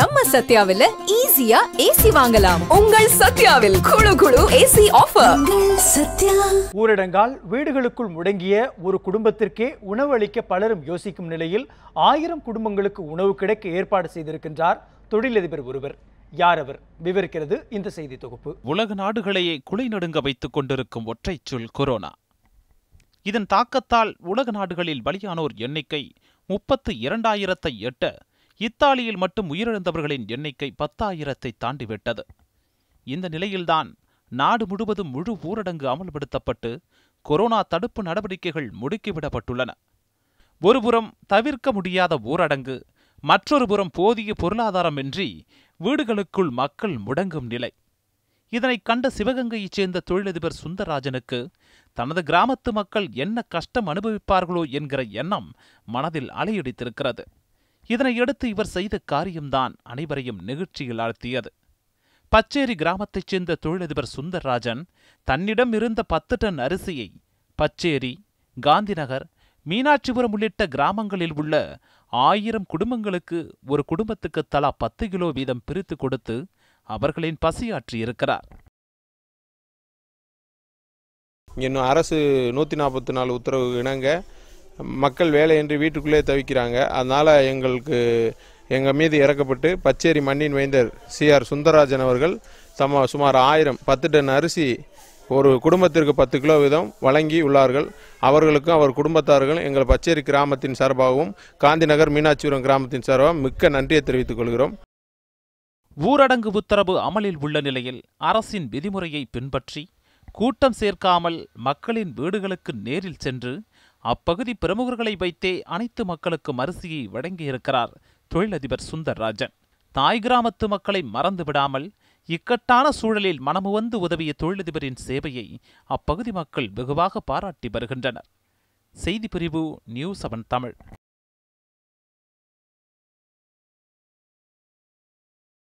நம்ம சத்யாவில் ஈஸியா ஏசி வாங்கலாம் உங்கள் சத்யாவில் குழு குழு ஏசி ஆஃபர் ஊரடங்கால் வீடுகளுக்குள் முடங்கிய ஒரு குடும்பத்திற்கே உணவு அளிக்க பலரும் யோசிக்கும் நிலையில் ஆயிரம் குடும்பங்களுக்கு உணவு கிடைக்க ஏற்பாடு செய்திருக்கின்றார் தொழிலதிபர் ஒருவர் யார் அவர் விவரிக்கிறது இந்த செய்தி தொகுப்பு உலக நாடுகளையே குலை நடுங்க வைத்துக் கொண்டிருக்கும் ஒற்றை சொல் கொரோனா இதன் தாக்கத்தால் உலக நாடுகளில் பலியானோர் எண்ணிக்கை முப்பத்து இரண்டாயிரத்தை எட்ட இத்தாலியில் மட்டும் உயிரிழந்தவர்களின் எண்ணிக்கை பத்தாயிரத்தை தாண்டிவிட்டது இந்த நிலையில்தான் நாடு முழுவதும் முழு ஊரடங்கு அமல்படுத்தப்பட்டு கொரோனா தடுப்பு நடவடிக்கைகள் முடுக்கிவிடப்பட்டுள்ளன ஒருபுறம் தவிர்க்க முடியாத ஊரடங்கு மற்றொரு புறம் போதிய பொருளாதாரமின்றி வீடுகளுக்குள் மக்கள் முடங்கும் நிலை இதனை கண்ட சிவகங்கையைச் சேர்ந்த தொழிலதிபர் சுந்தரராஜனுக்கு தனது கிராமத்து மக்கள் என்ன கஷ்டம் அனுபவிப்பார்களோ என்கிற எண்ணம் மனதில் அலையடித்திருக்கிறது இதனையடுத்து இவர் செய்த காரியம்தான் அனைவரையும் நெகிழ்ச்சியில் ஆழ்த்தியது பச்சேரி கிராமத்தைச் சேர்ந்த தொழிலதிபர் சுந்தர்ராஜன் தன்னிடம் இருந்த பத்து டன் அரிசியை பச்சேரி காந்திநகர் மீனாட்சிபுரம் உள்ளிட்ட கிராமங்களில் உள்ள ஆயிரம் குடும்பங்களுக்கு ஒரு குடும்பத்துக்கு தலா பத்து கிலோ வீதம் பிரித்து கொடுத்து அவர்களின் பசியாற்றியிருக்கிறார் இன்னும் அரசு நூற்றி நாற்பத்தி நாலு உத்தரவு இணங்க மக்கள் வேலையின்றி வீட்டுக்குள்ளே தவிக்கிறாங்க அதனால் எங்களுக்கு எங்கள் மீது இறக்கப்பட்டு பச்சேரி மண்ணின் வேந்தர் சிஆர் சுந்தரராஜன் அவர்கள் சம சுமார் ஆயிரம் பத்து டன் அரிசி ஒரு குடும்பத்திற்கு பத்து கிலோ வீதம் வழங்கி உள்ளார்கள் அவர்களுக்கும் அவர் குடும்பத்தார்களும் எங்கள் பச்சேரி கிராமத்தின் சார்பாகவும் காந்திநகர் மீனாட்சிபுரம் கிராமத்தின் சார்பாகவும் மிக்க நன்றியை தெரிவித்துக் கொள்கிறோம் ஊரடங்கு உத்தரவு அமலில் உள்ள நிலையில் அரசின் விதிமுறையை பின்பற்றி கூட்டம் சேர்க்காமல் மக்களின் வீடுகளுக்கு நேரில் சென்று அப்பகுதி பிரமுகர்களை வைத்தே அனைத்து மக்களுக்கும் அரிசியை வழங்கியிருக்கிறார் தொழிலதிபர் சுந்தர்ராஜன் தாய் கிராமத்து மக்களை மறந்து விடாமல் இக்கட்டான சூழலில் மனமுவந்து உதவிய தொழிலதிபரின் சேவையை அப்பகுதி மக்கள் வெகுவாக பாராட்டி வருகின்றனர் செய்திப்பிரிவு பிரிவு நியூஸ் செவன் தமிழ்